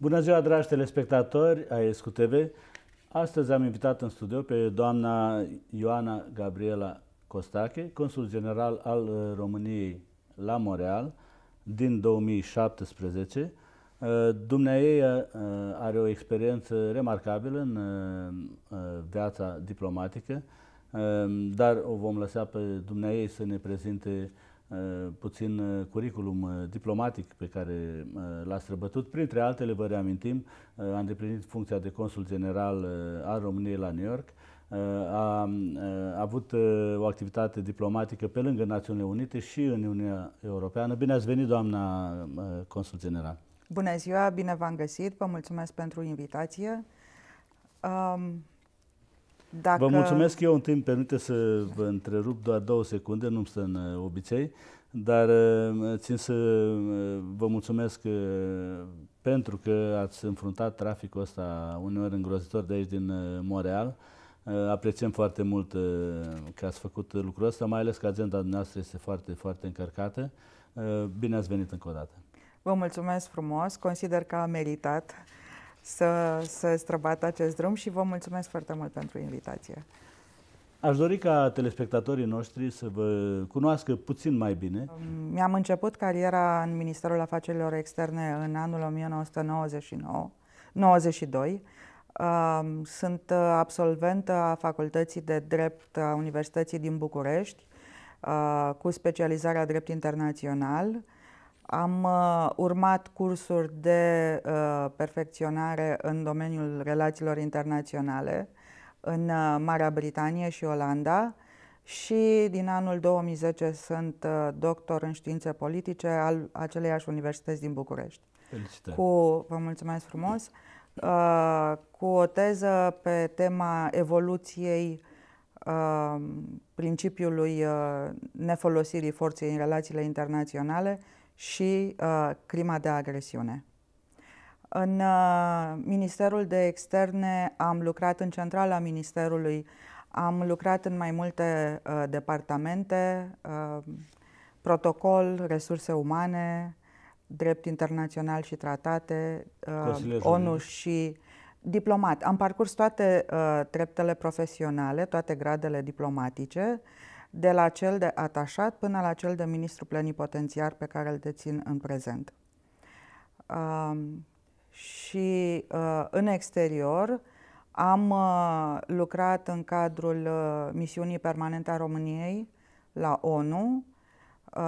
Bună ziua, dragi telespectatori ai TV. Astăzi am invitat în studio pe doamna Ioana Gabriela Costache, consul general al uh, României la Montreal din 2017. Dumnea ei are o experiență remarcabilă în uh, uh, viața diplomatică, dar o vom lăsa pe dumnea ei să ne prezinte Eh, puțin eh, curiculum eh, diplomatic pe care l-a străbătut. Printre altele, vă reamintim, a îndeplinit funcția de consul general al României la New York, a, avut o activitate diplomatică pe lângă Națiunile Unite și în Uniunea Europeană. Bine ați venit, doamna consul general! Bună ziua, bine v-am găsit, vă mulțumesc pentru invitație. Dacă... Vă mulțumesc, eu un timp permite să vă întrerup doar două secunde, nu-mi stă în uh, obicei, dar uh, țin să uh, vă mulțumesc pentru că ați înfruntat traficul ăsta uneori îngrozitor de aici din Montreal. Apreciem foarte mult că ați făcut lucrul ăsta, mai ales că agenda noastră este foarte, foarte încărcată. Bine ați venit încă o dată! Vă mulțumesc frumos, consider că a meritat să, să străbată acest drum și vă mulțumesc foarte mult pentru invitație. Aș dori ca telespectatorii noștri să vă cunoască puțin mai bine. Um, mi-am început cariera în Ministerul Afacerilor Externe în anul 1992. Um, sunt uh, absolventă a Facultății de Drept a Universității din București uh, cu specializarea Drept Internațional. Am uh, urmat cursuri de uh, perfecționare în domeniul relațiilor internaționale în uh, Marea Britanie și Olanda și din anul 2010 sunt uh, doctor în științe politice al aceleiași universități din București. Felicitări! Cu, vă mulțumesc frumos! Uh, cu o teză pe tema evoluției uh, principiului uh, nefolosirii forței în relațiile internaționale și uh, crima de agresiune. În uh, Ministerul de Externe am lucrat în centrala Ministerului, am lucrat în mai multe uh, departamente, uh, protocol, resurse umane, drept internațional și tratate, uh, ONU și diplomat. Am parcurs toate uh, treptele profesionale, toate gradele diplomatice. Uh, de la cel de atașat până la cel de ministru plenipotențiar pe care îl dețin în prezent. Uh, și uh, în exterior am uh, lucrat în cadrul uh, misiunii permanente a României la ONU, uh,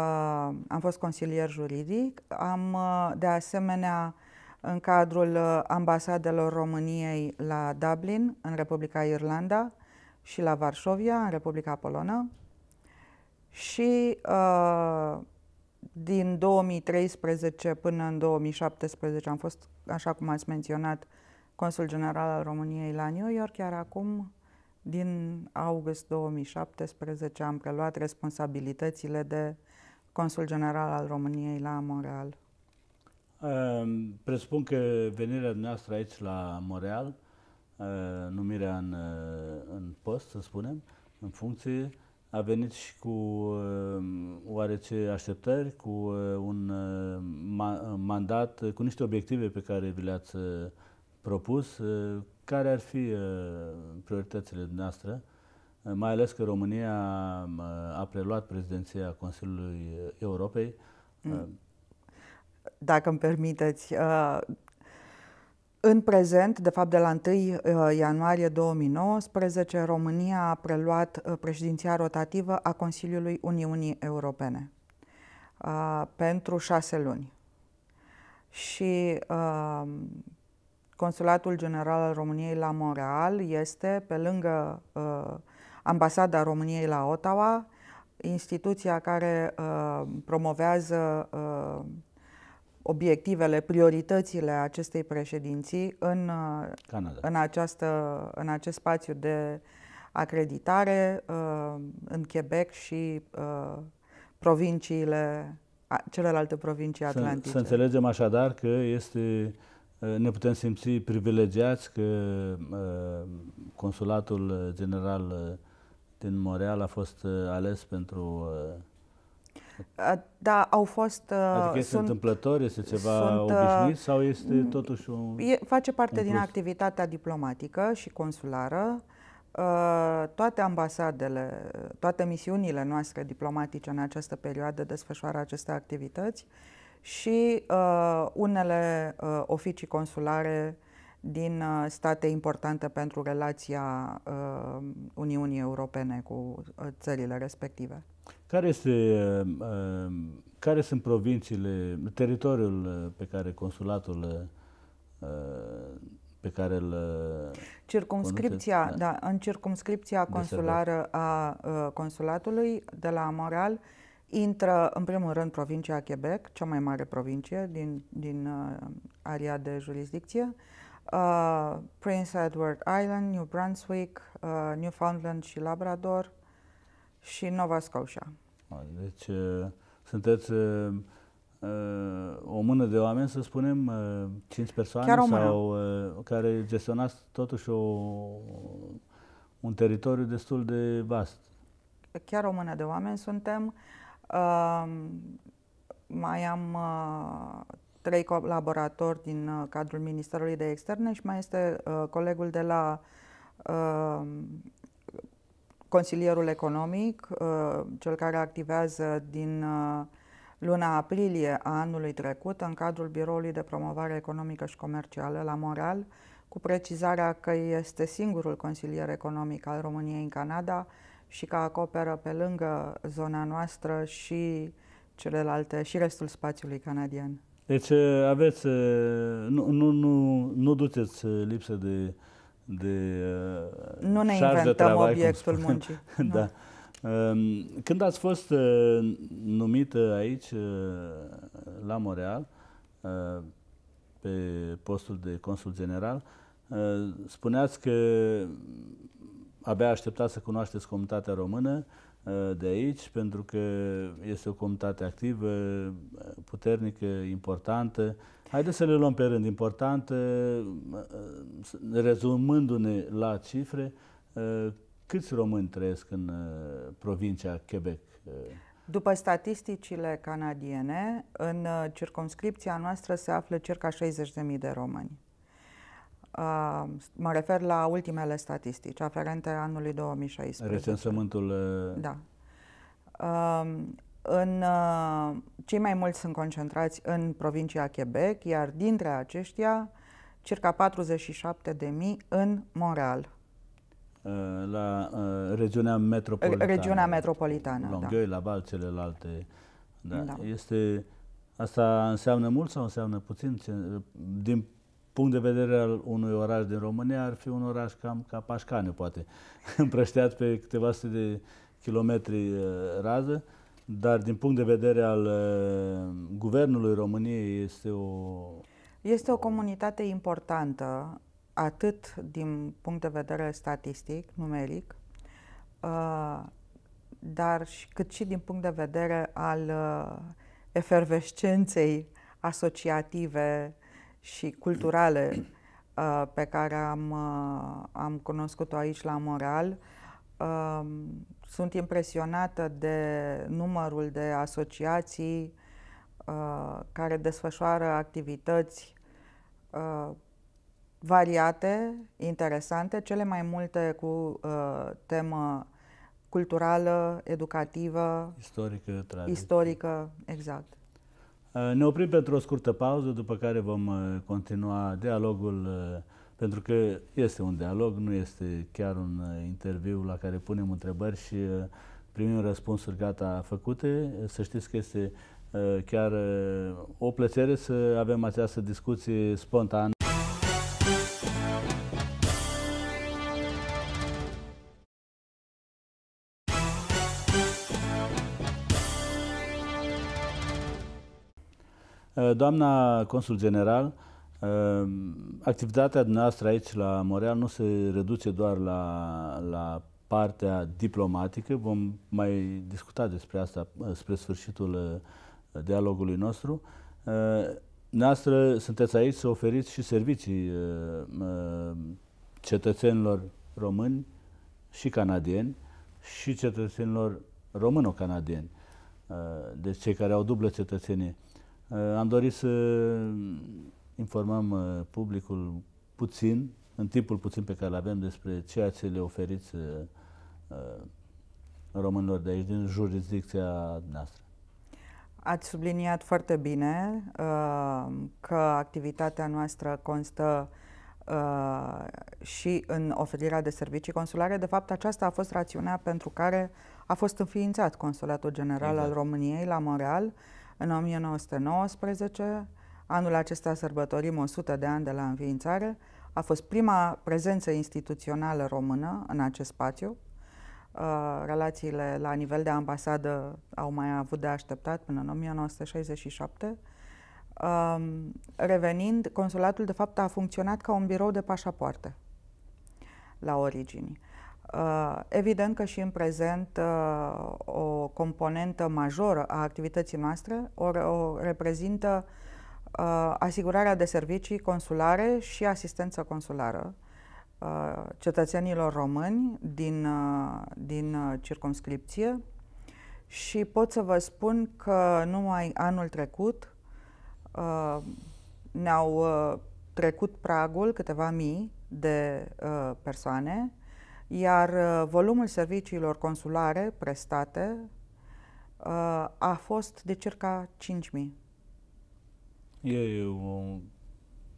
am fost consilier juridic, am uh, de asemenea în cadrul uh, ambasadelor României la Dublin, în Republica Irlanda, și la Varșovia, în Republica Polonă și uh, din 2013 până în 2017 am fost, așa cum ați menționat, consul general al României la New York, iar acum, din august 2017, am preluat responsabilitățile de consul general al României la Montreal. presupun că venirea noastră aici la Montreal, uh, numirea în, uh, în post, să spunem, în funcție, a venit și cu uh, oarece așteptări, cu uh, un uh, ma mandat, cu niște obiective pe care vi le-ați propus. Care ar fi prioritățile noastre, mai ales că România a preluat prezidenția Consiliului Europei? Mm. Dacă îmi permiteți, în prezent, de fapt de la 1 uh, ianuarie 2019, România a preluat uh, președinția rotativă a Consiliului Uniunii Europene uh, pentru șase luni. Și Consulatul General al României la Montreal este, pe lângă Ambasada României la Ottawa, instituția care promovează obiectivele, prioritățile acestei președinții în, în, această, în acest spațiu de acreditare uh, în Quebec și uh, provinciile, celelalte provincii atlantice. Să, să înțelegem așadar că este uh, ne putem simți privilegiați că Consulatul General din Montreal a fost ales pentru da, au fost... Uh, adică este sunt, întâmplător, este ceva sunt, uh, obișnuit sau este totuși un e, Face parte un din plus? activitatea diplomatică și consulară. Uh, toate ambasadele, toate misiunile noastre diplomatice în această perioadă desfășoară aceste activități și uh, unele uh, oficii consulare din uh, state importante pentru relația uh, Uniunii Europene cu uh, țările respective. Care, este, ehm, care sunt provinciile, teritoriul eh, pe care consulatul eh, pe care îl eh, circumscripția, da, da? în circumscripția consulară a consulatului de la Montreal intră în primul rând provincia Quebec, cea mai mare provincie din, din area de jurisdicție, uh, Prince Edward Island, New Brunswick, uh, Newfoundland și Labrador, și Nova Scotia. Deci sunteți o mână de oameni, să spunem, 5 persoane Chiar o mână. sau care gestionați totuși o, un teritoriu destul de vast. Chiar o mână de oameni suntem. Mai am trei colaboratori din cadrul Ministerului de Externe și mai este colegul de la consilierul economic, uh, cel care activează din uh, luna aprilie a anului trecut în cadrul Biroului de Promovare Economică și Comercială la Moral, cu precizarea că este singurul consilier economic al României în Canada și că acoperă pe lângă zona noastră și celelalte, și restul spațiului canadian. Deci uh, aveți, nu, nu, nu, nu duceți lipsă de de Nu ne uh, inventăm de travai, obiectul muncii. da. da. Um, când ați fost uh, numită uh, aici, la Montreal, pe postul de consul general, spuneați că abia așteptați să cunoașteți comunitatea română de aici, pentru că este o comunitate activă, puternică, importantă, Haideți să le luăm pe rând. Important, uh, uh, rezumându-ne la cifre, uh, câți români trăiesc în provincia Quebec? După statisticile canadiene, în circumscripția noastră se află circa 60.000 de români. Uh, mă refer la ultimele statistici, aferente anului 2016. Recensământul... Da. Uh, în, uh, cei mai mulți sunt concentrați în provincia Quebec, iar dintre aceștia, circa 47.000 în Montreal. Uh, la uh, regiunea metropolitană. Regiunea metropolitană, da. Longueuil, da. Laval, celelalte. Da. da. Este, asta înseamnă mult sau înseamnă puțin? Din punct de vedere al unui oraș din România, ar fi un oraș cam ca Pașcane, poate, împrășteat pe câteva sute de kilometri uh, rază. Uh, dar din punct de vedere al uh, Guvernului României este o... Este o comunitate importantă, atât din punct de vedere statistic, numeric, uh, dar și, cât și din punct de vedere al uh, efervescenței asociative și culturale uh, pe care am, uh, am cunoscut-o aici la Moral, Um, sunt impresionată de numărul de asociații uh, care desfășoară activități uh, variate, interesante, cele mai multe cu uh, temă culturală, educativă, istorică, tradiție. istorică, exact. Ne oprim pentru o scurtă pauză, după care vom continua dialogul pentru că este un dialog, nu este chiar un uh, interviu la care punem întrebări și uh, primim răspunsuri gata făcute. Să știți că este uh, chiar o plăcere să avem această discuție spontană. Doamna Consul General, Ehm, activitatea noastră aici la Montreal nu se reduce doar la, la partea diplomatică, vom mai discuta despre asta eh, spre sfârșitul eh, dialogului nostru. Eh, noastră sunteți aici să oferiți și servicii cetățenilor români și canadieni și cetățenilor româno-canadieni, deci cei care au dublă cetățenie. Am dorit să informăm uh, publicul puțin, în timpul puțin pe care îl avem despre ceea ce le oferiți uh, uh, românilor de aici, din jurisdicția noastră. Ați subliniat foarte bine că activitatea noastră constă și în oferirea de servicii consulare. De fapt, aceasta a fost rațiunea pentru care a fost înființat Consulatul General exact. al României la Montreal în 1919 Anul acesta sărbătorim 100 de ani de la înființare. A fost prima prezență instituțională română în acest spațiu. Uh, relațiile la nivel de ambasadă au mai avut de așteptat până în 1967. Um, revenind, consulatul de fapt a funcționat ca un birou de pașapoarte la origini. Uh, evident că și în prezent uh, o componentă majoră a activității noastre o, o reprezintă uh, Uh, asigurarea de servicii consulare și asistență consulară uh, cetățenilor români din, uh, din circumscripție și pot să vă spun că numai anul trecut ne-au trecut pragul câteva mii de persoane, iar volumul serviciilor consulare prestate a fost de circa 5.000. E o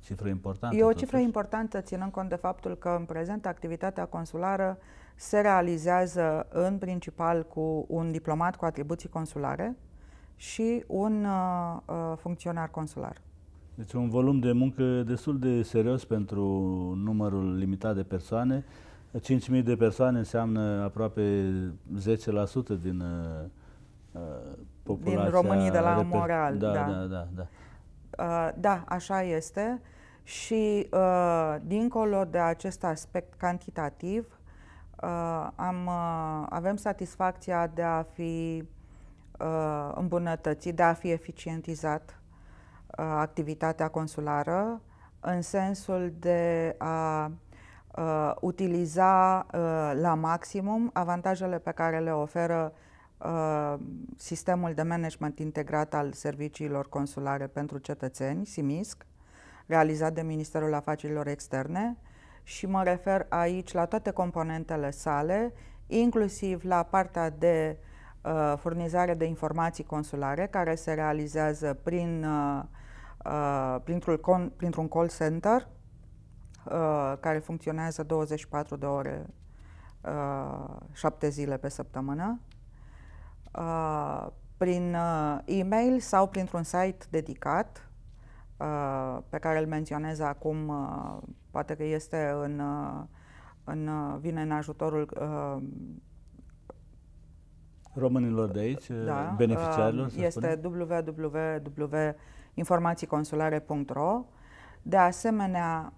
cifră importantă. E o totuși. cifră importantă, ținând cont de faptul că în prezent activitatea consulară se realizează în principal cu un diplomat cu atribuții consulare și un uh, uh funcționar consular. Deci un volum de muncă destul de serios pentru numărul limitat de persoane. 5.000 de persoane înseamnă aproape 10% din uh, uh populația... Din românii de la Moral, da. Da, da, da. da. Uh, da, așa este. Și uh, dincolo de acest aspect cantitativ, uh, am, uh, avem satisfacția de a fi uh, îmbunătățit, de a fi eficientizat uh, activitatea consulară în sensul de a uh, utiliza uh, la maximum avantajele pe care le oferă Uh, sistemul de management integrat al serviciilor consulare pentru cetățeni, SIMISC, realizat de Ministerul Afacerilor Externe și mă refer aici la toate componentele sale, inclusiv la partea de uh, furnizare de informații consulare care se realizează prin, uh, uh printr-un, con, printr-un call center uh, care funcționează 24 de ore, uh, 7 zile pe săptămână, uh, prin uh, e-mail sau printr-un site dedicat uh, pe care îl menționez acum, uh, poate că este în, uh, în uh, vine în ajutorul românilor de aici, da, beneficiarilor? Este www.informațiiconsulare.ro De asemenea,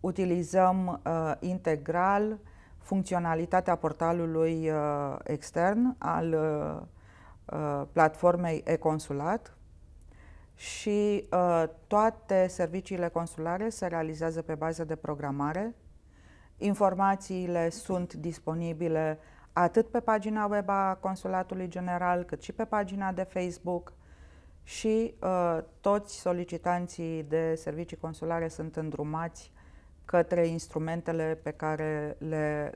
utilizăm integral funcționalitatea portalului uh, extern al uh, uh, platformei e-consulat și uh, toate serviciile consulare se realizează pe bază de programare. Informațiile sunt disponibile atât pe pagina web a Consulatului General, cât și pe pagina de Facebook și uh, toți solicitanții de servicii consulare sunt îndrumați către instrumentele pe care, le,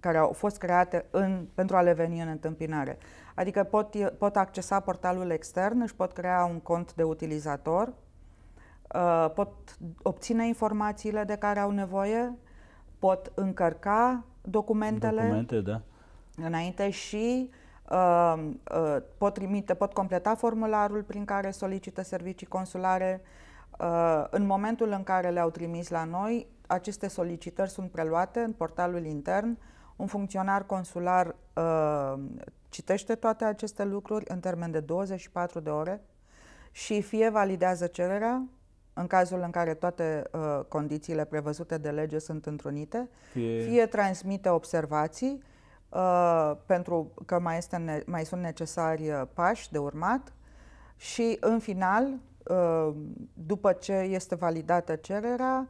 care au fost create în, pentru a le veni în întâmpinare. Adică pot, pot accesa portalul extern, își pot crea un cont de utilizator, uh, pot obține informațiile de care au nevoie, pot încărca documentele Documente, da. înainte și uh, uh, pot trimite, pot completa formularul prin care solicită servicii consulare, Uh, în momentul în care le-au trimis la noi, aceste solicitări sunt preluate în portalul intern. Un funcționar consular uh, citește toate aceste lucruri în termen de 24 de ore și fie validează cererea, în cazul în care toate uh, condițiile prevăzute de lege sunt întrunite, fie, fie transmite observații, uh, pentru că mai, este ne- mai sunt necesari uh, pași de urmat și, în final, Uh, după ce este validată cererea,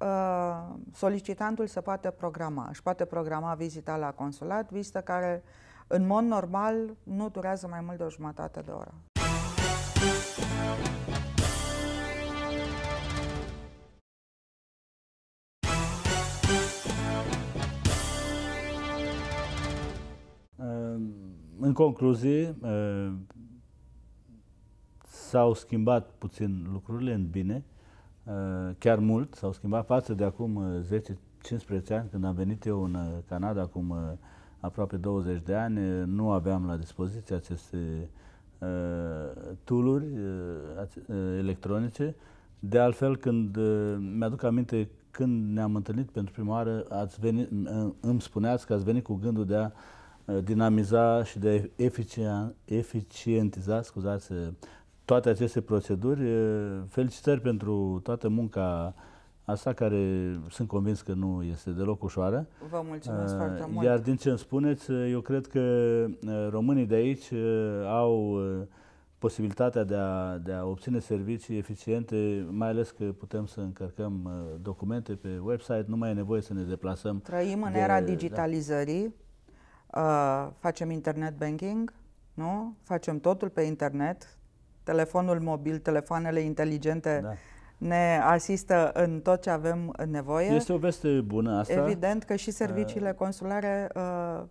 uh, solicitantul se poate programa. Își poate programa vizita la consulat, vizită care, în mod normal, nu durează mai mult de o jumătate de oră. Uh, în concluzie, s-au schimbat puțin lucrurile în bine, uh, chiar mult, s-au schimbat față de acum 10-15 uh, ani, când am venit eu în uh, Canada, acum aproape 20 de ani, nu aveam la dispoziție aceste tooluri electronice. De altfel, când mi-aduc aminte când ne-am întâlnit pentru prima oară, ați venit, îmi spuneați că ați venit cu gândul de a dinamiza și de a eficientiza, scuzați, toate aceste proceduri. Felicitări pentru toată munca asta, care sunt convins că nu este deloc ușoară. Vă mulțumesc foarte mult. Iar din ce îmi spuneți, eu cred că românii de aici au posibilitatea de a, de a obține servicii eficiente, mai ales că putem să încărcăm documente pe website, nu mai e nevoie să ne deplasăm. Trăim în de, era da. digitalizării, da. uh, facem internet banking, nu? Facem totul pe internet, telefonul mobil, telefoanele inteligente da. ne asistă în tot ce avem nevoie. Este o veste bună asta. Evident că și serviciile eh. consulare eh,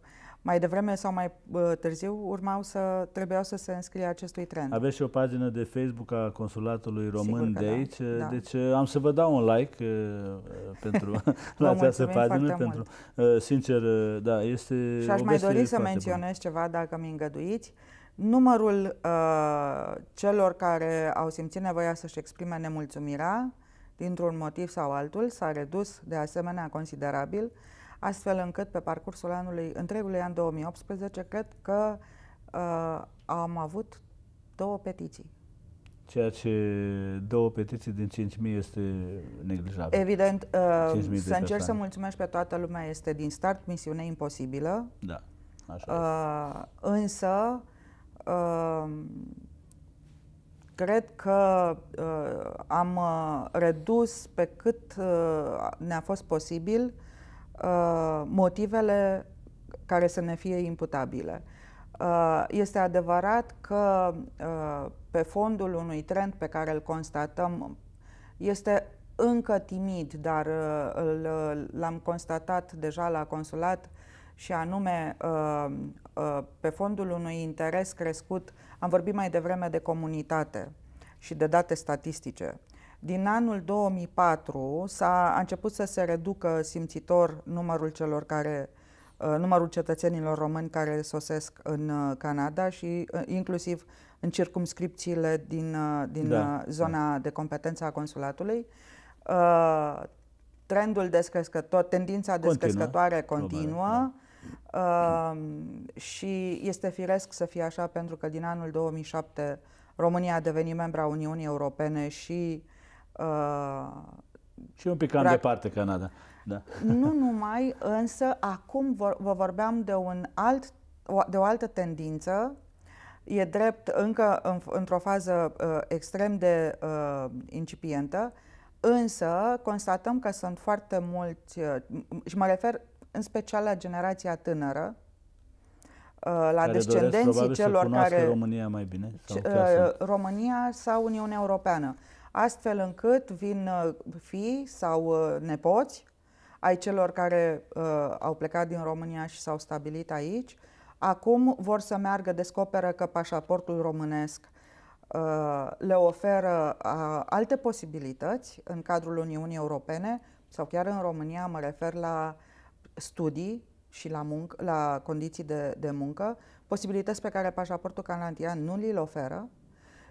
mai devreme sau mai eh, târziu urmau să trebuiau să se înscrie acestui trend. Aveți și o pagină de Facebook a Consulatului Român de da. aici, da. deci am să vă dau un like pentru la această pagină pentru mult. sincer, da, este Și aș mai dori să menționez bună. ceva dacă mi îngăduiți. Numărul uh, celor care au simțit nevoia să-și exprime nemulțumirea, dintr-un motiv sau altul, s-a redus de asemenea considerabil, astfel încât pe parcursul anului, întregului an 2018, cred că uh, am avut două petiții. Ceea ce două petiții din 5.000 este neglijabil. Evident, uh, să încerci să mulțumești pe toată lumea este din start misiune imposibilă. Da, așa uh, Însă, uh, Ehm, cred că uh, am uh, redus pe cât uh, ne-a fost posibil uh, motivele care să ne fie imputabile. Uh, este adevărat că uh, pe fondul unui trend pe care îl constatăm este încă timid, dar uh, l-am constatat deja la consulat și anume uh, uh, pe fondul unui interes crescut, am vorbit mai devreme de comunitate și de date statistice. Din anul 2004 s-a început să se reducă simțitor numărul celor care uh, numărul cetățenilor români care sosesc în Canada și inclusiv în circumscripțiile din, din da, da. zona da. de competență a consulatului. Trendul descrescător, tendința descrescătoare continuă, continuă Uh, și este firesc să fie așa pentru că din anul 2007 România a devenit membra Uniunii Europene și... Uh, și un pic cam pra- departe Canada. Da. Nu numai, însă acum vor, vă vorbeam de, un alt, de o altă tendință. E drept încă în, într-o fază uh, extrem de uh, incipientă, însă constatăm că sunt foarte mulți, uh, și mă refer în special la generația tânără, uh, la care descendenții doresc, celor care... România mai bine? Sau ce, uh, România sau Uniunea Europeană. Astfel încât vin uh, fii sau nepoți ai celor care uh, au plecat din România și s-au stabilit aici, acum vor să meargă, descoperă că pașaportul românesc uh, le oferă uh, alte posibilități în cadrul Uniunii Europene sau chiar în România, mă refer la uh, studii și la, munc- la condiții de, de muncă, posibilități pe care pașaportul canadian nu li le oferă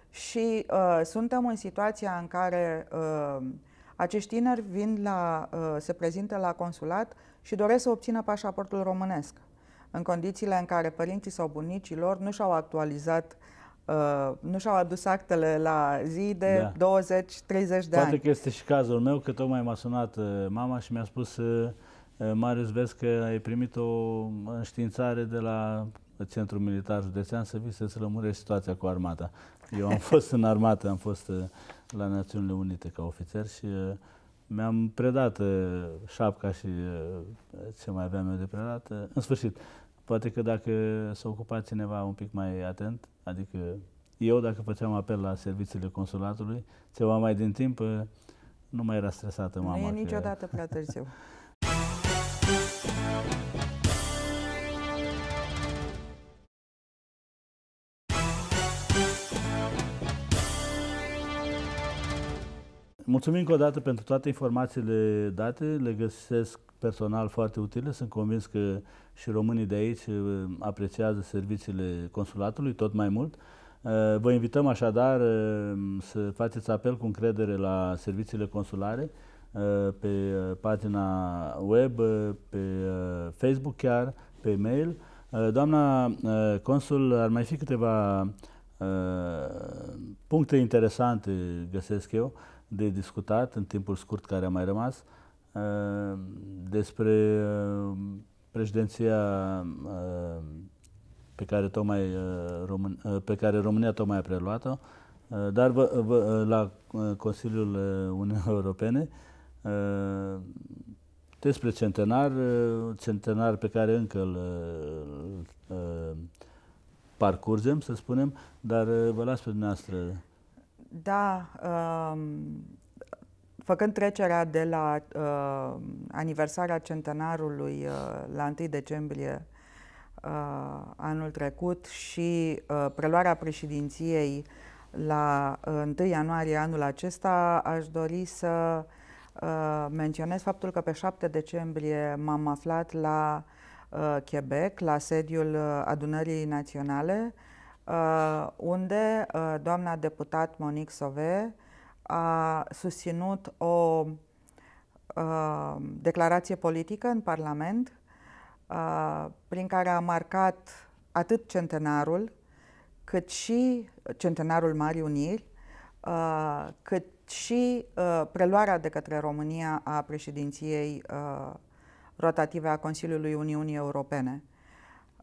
și uh, suntem în situația în care uh, acești tineri vin la, uh, se prezintă la consulat și doresc să obțină pașaportul românesc, în condițiile în care părinții sau bunicii lor nu și-au actualizat Uh, nu și-au adus actele la zi de da. 20-30 de Poate ani. Poate că este și cazul meu, că tocmai m-a sunat uh, mama și mi-a spus uh, Eh, Marius, vezi că ai primit o înștiințare de la Centrul Militar Județean să vii să-ți lămurești situația cu armata. Eu am fost în armată, am fost eh, la Națiunile Unite ca ofițer și eh, mi-am predat șapca și ce mai aveam eu de predat. În sfârșit, poate că dacă s-a ocupat cineva un pic mai atent, adică eu dacă făceam apel la serviciile consulatului, ceva mai din timp, nu mai era stresată mama. Nu e niciodată că... prea târziu. Mulțumim încă o dată pentru toate informațiile date, le găsesc personal foarte utile, sunt convins că și românii de aici uh, apreciază serviciile consulatului tot mai mult. Uh, vă invităm așadar uh, să faceți apel cu încredere la serviciile consulare pe pagina web, pe Facebook chiar, pe mail. Doamna consul, ar mai fi câteva puncte interesante, găsesc eu, de discutat în timpul scurt care a mai rămas uh, despre uh, președinția uh, pe care, tocmai, pe care România tocmai a preluat-o, dar vă, vă, la Consiliul Uniunii Europene despre centenar, centenar pe care încă îl, îl parcurgem, să spunem, dar vă las pe dumneavoastră. Da, um, făcând trecerea de la um, aniversarea centenarului uh, la 1 decembrie uh, anul trecut și uh, preluarea președinției la 1 ianuarie anul acesta, aș dori să menționez faptul că pe 7 decembrie m-am aflat la Quebec, la sediul Adunării Naționale, Uh, unde uh, doamna deputat Monique Sove a susținut o uh, declarație politică în Parlament prin care a marcat atât centenarul, cât și centenarul Marii Uniri, cât și preluarea de către România a președinției rotative a Consiliului Uniunii Europene.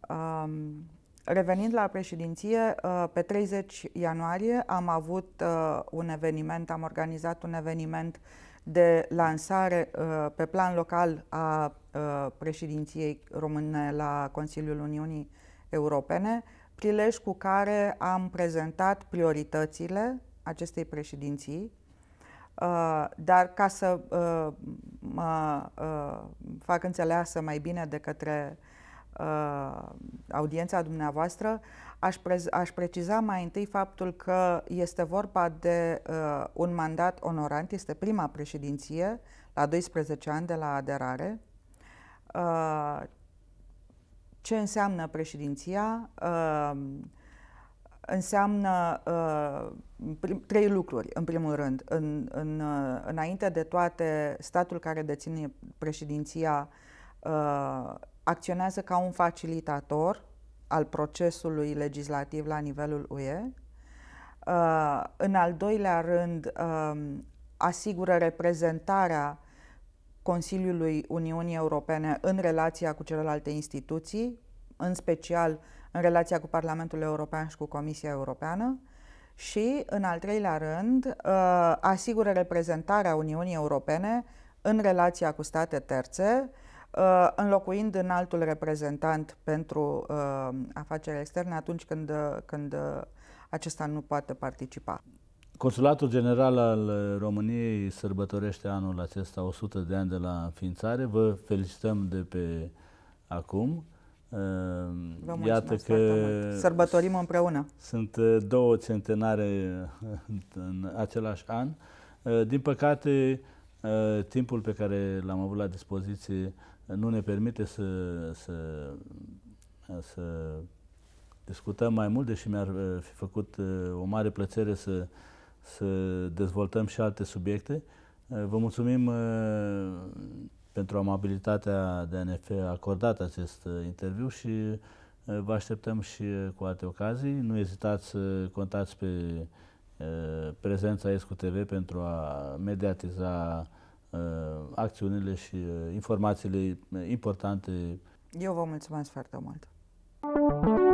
Um, Revenind la președinție, uh, pe 30 ianuarie am avut uh, un eveniment, am organizat un eveniment de lansare uh, pe plan local a președinției române la Consiliul Uniunii Europene, prilej cu care am prezentat prioritățile acestei președinții, dar ca să mă fac înțeleasă mai bine de către uh, audiența dumneavoastră, aș, pre- aș preciza mai întâi faptul că este vorba de uh, un mandat onorant, este prima președinție la 12 ani de la aderare. Uh, ce înseamnă președinția? Uh, înseamnă uh, prim, trei lucruri, în primul rând. În, în, uh, înainte de toate, statul care deține președinția uh, acționează ca un facilitator al procesului legislativ la nivelul UE. Uh, în al doilea rând, um, asigură reprezentarea Consiliului Uniunii Europene în relația cu celelalte instituții, în special în relația cu Parlamentul European și cu Comisia Europeană și, în al treilea rând, uh, asigură reprezentarea Uniunii Europene în relația cu state terțe, Uh, înlocuind în altul reprezentant pentru uh, afaceri externe atunci când, uh, când acesta nu poate participa. Consulatul General al României sărbătorește anul acesta 100 de ani de la înființare. Vă felicităm de pe acum. Vă Iată că sărbătorim împreună. Sunt două centenare în același an. Din păcate, timpul pe care l-am avut la dispoziție nu ne permite să, să, să discutăm mai mult, deși mi-ar uh, fi făcut uh, o mare plăcere să, să dezvoltăm și alte subiecte. Uh, vă mulțumim pentru amabilitatea de a ne fi acordat acest interviu și vă așteptăm și cu alte ocazii. Nu ezitați să contați pe prezența ESCU TV pentru a mediatiza Uh, acțiunile și uh, informațiile importante. Eu vă mulțumesc foarte mult!